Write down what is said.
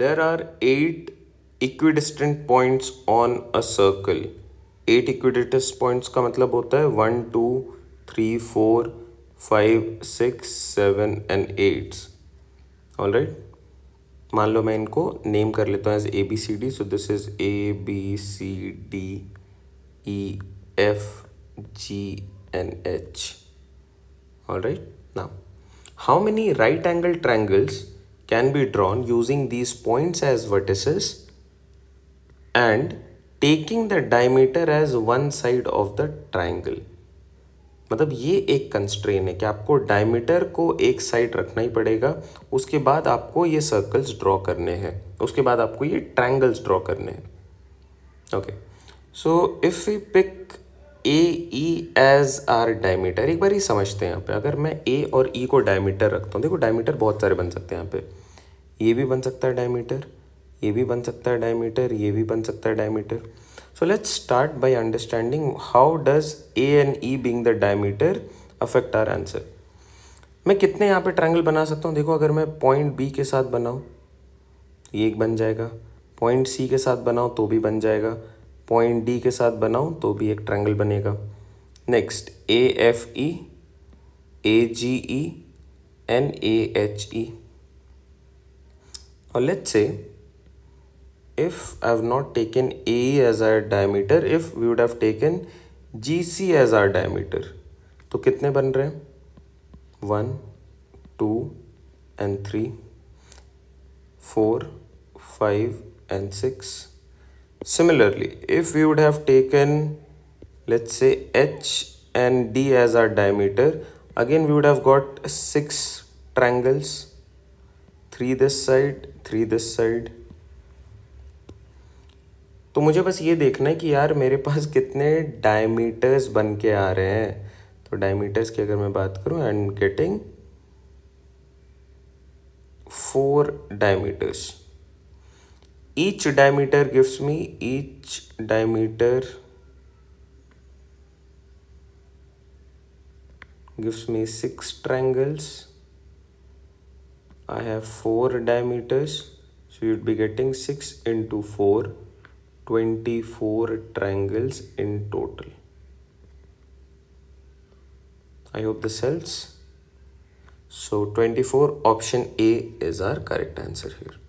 There are eight equidistant points on a circle eight equidistant points का मतलब होता है one two three four five six seven and eight all right मान लो मैं इनको नेम कर लेता हूँ as A B C D so this is A B C D E F G and H all right now how many right angle triangles can be drawn using these points as vertices and taking the diameter as one side of the triangle. मतलब ये एक constrain है कि आपको diameter को एक side रखना ही पड़ेगा उसके बाद आपको ये सर्कल्स ड्रॉ करने हैं उसके बाद आपको ये ट्रैंगल्स ड्रॉ करने हैं okay so if you pick A E are आर डायमीटर एक बार ये समझते हैं यहाँ पे अगर मैं ए और ई e को डायमीटर रखता हूँ देखो डायमीटर बहुत सारे बन सकते हैं यहाँ पे ये भी बन सकता है डायमीटर ये भी बन सकता है डायमीटर ये भी बन सकता है diameter so let's start by understanding how does A and E being the diameter affect our answer मैं कितने यहाँ पे ट्रायंगल बना सकता हूँ देखो अगर मैं पॉइंट बी के साथ बनाऊँ ये एक बन जाएगा पॉइंट सी के साथ बनाऊँ तो भी बन जाएगा पॉइंट डी के साथ बनाऊँ तो भी एक ट्रायंगल बनेगा next A F E A G E and A H E or let's say if I have not taken AE as our diameter if we would have taken GC as our diameter so how many are हैं one two and three and six. Similarly, if we would have taken, taken let's say h and d as our diameter again we would have got six triangles three this side three this side तो मुझे बस ये देखना है कि यार मेरे पास कितने डायमीटर्स बन के आ रहे हैं तो डायमीटर्स की अगर मैं बात करूं and getting four diameters each diameter gives me each diameter gives me six triangles I have 4 diameters so you'd be getting 6 into 4 24 triangles in total I hope this helps so 24 option A is our correct answer here